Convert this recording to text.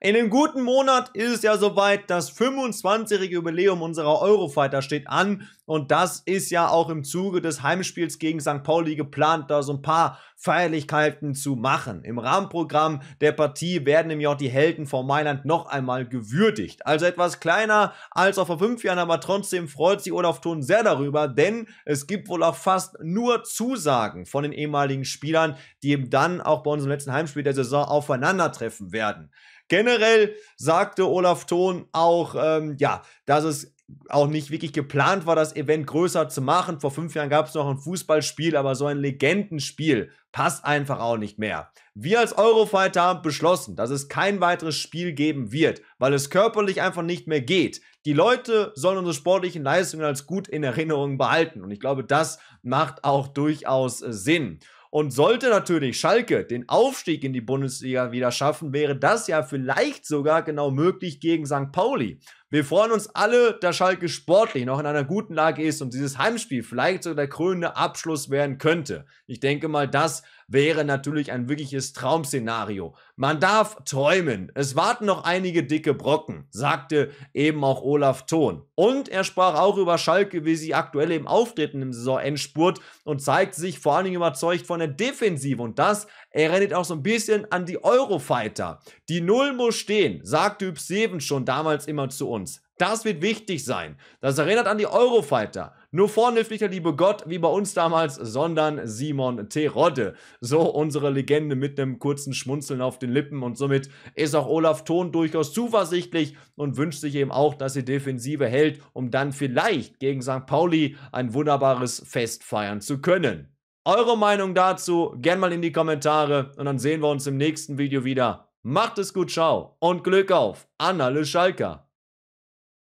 In einem guten Monat ist es ja soweit, das 25-jährige Jubiläum unserer Eurofighter steht an und das ist ja auch im Zuge des Heimspiels gegen St. Pauli geplant, da so ein paar Feierlichkeiten zu machen. Im Rahmenprogramm der Partie werden nämlich auch die Helden von Mailand noch einmal gewürdigt. Also etwas kleiner als auch vor fünf Jahren, aber trotzdem freut sich Olaf Thun sehr darüber, denn es gibt wohl auch fast nur Zusagen von den ehemaligen Spielern, die eben dann auch bei unserem letzten Heimspiel der Saison aufeinandertreffen werden. Generell Generell sagte Olaf Thon auch, ähm, ja, dass es auch nicht wirklich geplant war, das Event größer zu machen. Vor fünf Jahren gab es noch ein Fußballspiel, aber so ein Legendenspiel passt einfach auch nicht mehr. Wir als Eurofighter haben beschlossen, dass es kein weiteres Spiel geben wird, weil es körperlich einfach nicht mehr geht. Die Leute sollen unsere sportlichen Leistungen als gut in Erinnerung behalten und ich glaube, das macht auch durchaus äh, Sinn. Und sollte natürlich Schalke den Aufstieg in die Bundesliga wieder schaffen, wäre das ja vielleicht sogar genau möglich gegen St. Pauli. Wir freuen uns alle, dass Schalke sportlich noch in einer guten Lage ist und dieses Heimspiel vielleicht sogar der krönende Abschluss werden könnte. Ich denke mal, das wäre natürlich ein wirkliches Traumszenario. Man darf träumen. Es warten noch einige dicke Brocken, sagte eben auch Olaf Thon. Und er sprach auch über Schalke, wie sie aktuell eben auftreten im Saisonendspurt und zeigt sich vor allen Dingen überzeugt von der Defensive. Und das erinnert auch so ein bisschen an die Eurofighter. Die Null muss stehen, sagte Üb Seven schon damals immer zu uns. Das wird wichtig sein. Das erinnert an die Eurofighter. Nur vorne nicht der liebe Gott, wie bei uns damals, sondern Simon T. Rodde. So unsere Legende mit einem kurzen Schmunzeln auf den Lippen und somit ist auch Olaf Thon durchaus zuversichtlich und wünscht sich eben auch, dass die Defensive hält, um dann vielleicht gegen St. Pauli ein wunderbares Fest feiern zu können. Eure Meinung dazu gern mal in die Kommentare und dann sehen wir uns im nächsten Video wieder. Macht es gut, ciao und Glück auf an alle Schalker.